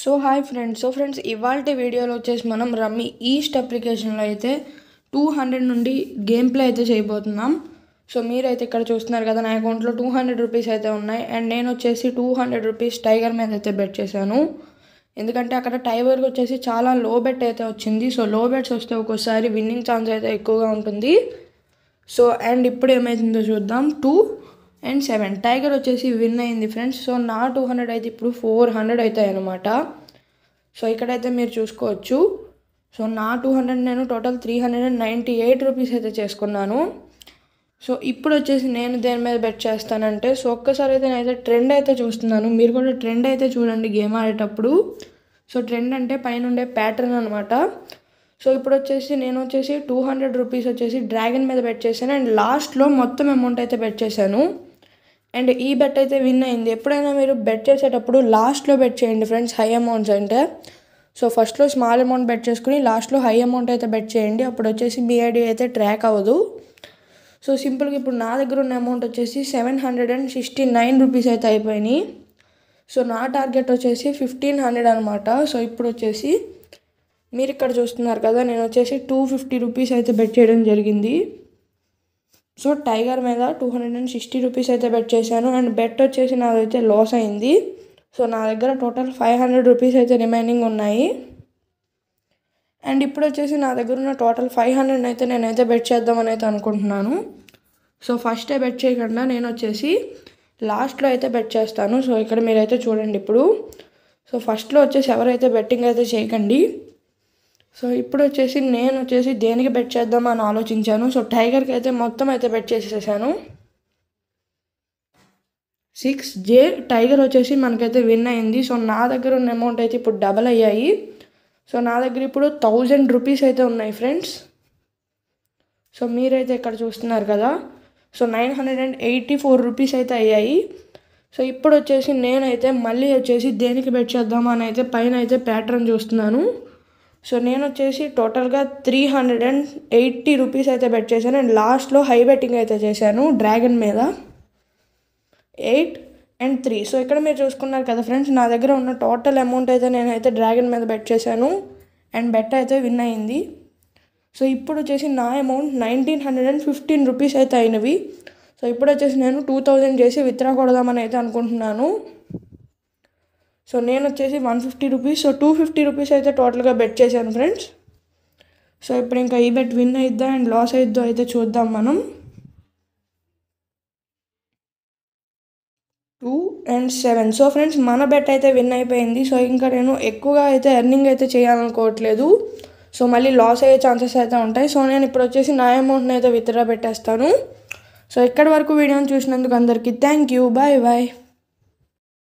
so hi friends so friends ఇవాళ వీడియోలో వచ్చేసి మనం రమ్మీ ఈస్ట్ అప్లికేషన్లో అయితే టూ హండ్రెడ్ నుండి గేమ్ ప్లే అయితే చేయబోతున్నాం సో మీరైతే ఇక్కడ చూస్తున్నారు కదా నా అకౌంట్లో టూ హండ్రెడ్ రూపీస్ అయితే ఉన్నాయి అండ్ నేను వచ్చేసి టూ హండ్రెడ్ రూపీస్ టైగర్ మీద అయితే బెట్ చేశాను ఎందుకంటే అక్కడ టైగర్కి వచ్చేసి చాలా లో బెట్ అయితే వచ్చింది సో లో బెట్స్ వస్తే ఒక్కోసారి విన్నింగ్ ఛాన్స్ అయితే ఎక్కువగా ఉంటుంది సో అండ్ ఇప్పుడు ఏమైతుందో చూద్దాం టూ అండ్ సెవెన్ టైగర్ వచ్చేసి విన్ అయింది ఫ్రెండ్స్ సో నా టూ హండ్రెడ్ అయితే ఇప్పుడు ఫోర్ హండ్రెడ్ అవుతాయి అనమాట సో ఇక్కడైతే మీరు చూసుకోవచ్చు సో నా టూ హండ్రెడ్ నేను total three hundred and ninety eight rupees అయితే చేసుకున్నాను సో ఇప్పుడు వచ్చేసి నేను దేని మీద బెట్ చేస్తానంటే సో ఒక్కసారి అయితే నేనైతే ట్రెండ్ అయితే చూస్తున్నాను మీరు కూడా ట్రెండ్ అయితే చూడండి గేమ్ ఆడేటప్పుడు సో ట్రెండ్ అంటే పైన ఉండే ప్యాటర్న్ అనమాట సో ఇప్పుడు వచ్చేసి నేను వచ్చేసి టూ హండ్రెడ్ రూపీస్ వచ్చేసి డ్రాగన్ మీద బెట్ చేశాను అండ్ లాస్ట్లో మొత్తం అమౌంట్ అయితే బెట్ చేశాను అండ్ ఈ బెట్ అయితే విన్ అయింది ఎప్పుడైనా మీరు బెట్ చేసేటప్పుడు లాస్ట్లో బెట్ చేయండి ఫ్రెండ్స్ హై అమౌంట్స్ అంటే సో ఫస్ట్లో స్మాల్ అమౌంట్ బెట్ చేసుకుని లాస్ట్లో హై అమౌంట్ అయితే బెట్ చేయండి అప్పుడు వచ్చేసి మీ ఐడి అయితే ట్రాక్ అవ్వదు సో సింపుల్గా ఇప్పుడు నా దగ్గర ఉన్న అమౌంట్ వచ్చేసి seven hundred and sixty nine rupees అయితే అయిపోయినాయి సో నా టార్గెట్ వచ్చేసి ఫిఫ్టీన్ హండ్రెడ్ అనమాట సో ఇప్పుడు వచ్చేసి మీరు ఇక్కడ చూస్తున్నారు కదా నేను వచ్చేసి టూ ఫిఫ్టీ రూపీస్ అయితే బెట్ చేయడం జరిగింది సో టైగర్ మీద two hundred and sixty rupees అయితే బెట్ చేశాను అండ్ బెట్ వచ్చేసి నాదైతే లాస్ అయింది సో నా దగ్గర టోటల్ ఫైవ్ హండ్రెడ్ రూపీస్ అయితే రిమైనింగ్ ఉన్నాయి అండ్ ఇప్పుడు వచ్చేసి నా దగ్గర ఉన్న టోటల్ ఫైవ్ హండ్రెడ్ అయితే నేనైతే బెట్ చేద్దామని అయితే అనుకుంటున్నాను సో ఫస్ట్ బెట్ చేయకుండా నేను వచ్చేసి లాస్ట్లో అయితే బెట్ చేస్తాను సో ఇక్కడ మీరైతే చూడండి ఇప్పుడు సో ఫస్ట్లో వచ్చేసి ఎవరైతే బెట్టింగ్ అయితే చేయకండి సో ఇప్పుడు వచ్చేసి నేను వచ్చేసి దేనికి బెట్ చేద్దాం అని ఆలోచించాను సో టైగర్కి అయితే మొత్తం అయితే బెట్ చేసేసాను సిక్స్ జే టైగర్ వచ్చేసి మనకైతే విన్ అయింది సో నా దగ్గర ఉన్న అమౌంట్ అయితే ఇప్పుడు డబల్ అయ్యాయి సో నా దగ్గర ఇప్పుడు థౌజండ్ రూపీస్ అయితే ఉన్నాయి ఫ్రెండ్స్ సో మీరైతే ఇక్కడ చూస్తున్నారు కదా so nine hundred and eighty four rupees అయితే అయ్యాయి సో ఇప్పుడు వచ్చేసి నేనైతే మళ్ళీ వచ్చేసి దేనికి బెట్ చేద్దామని అయితే పైన అయితే ప్యాటర్న్ చూస్తున్నాను సో నేను వచ్చేసి టోటల్గా three hundred and eighty rupees అయితే బెట్ చేశాను అండ్ లాస్ట్లో హై బెట్టింగ్ అయితే చేశాను డ్రాగన్ మీద ఎయిట్ అండ్ త్రీ సో ఇక్కడ మీరు చూసుకున్నారు కదా ఫ్రెండ్స్ నా దగ్గర ఉన్న టోటల్ అమౌంట్ అయితే నేనైతే డ్రాగన్ మీద బెట్ చేశాను అండ్ బెట్ అయితే విన్ అయింది సో ఇప్పుడు వచ్చేసి నా amount nineteen hundred and fifteen rupees అయితే అయినవి సో ఇప్పుడు వచ్చేసి నేను టూ థౌజండ్ చేసి విత్డ్రా కొడదామని అయితే అనుకుంటున్నాను సో నేను వచ్చేసి one fifty rupees so two fifty rupees అయితే టోటల్గా బెట్ చేశాను ఫ్రెండ్స్ సో ఇప్పుడు ఇంకా ఈ బెట్ విన్ అయిద్దా అండ్ లాస్ అయిద్దో అయితే చూద్దాం మనం two and seven so friends మన బెట్ అయితే విన్ అయిపోయింది సో ఇంకా నేను ఎక్కువగా అయితే ఎర్నింగ్ అయితే చేయాలనుకోవట్లేదు సో మళ్ళీ లాస్ అయ్యే ఛాన్సెస్ అయితే ఉంటాయి సో నేను ఇప్పుడు వచ్చేసి నా అమౌంట్ని అయితే విత్డ్రా పెట్టేస్తాను సో ఇక్కడి వరకు వీడియోని చూసినందుకు అందరికీ థ్యాంక్ యూ బాయ్ బాయ్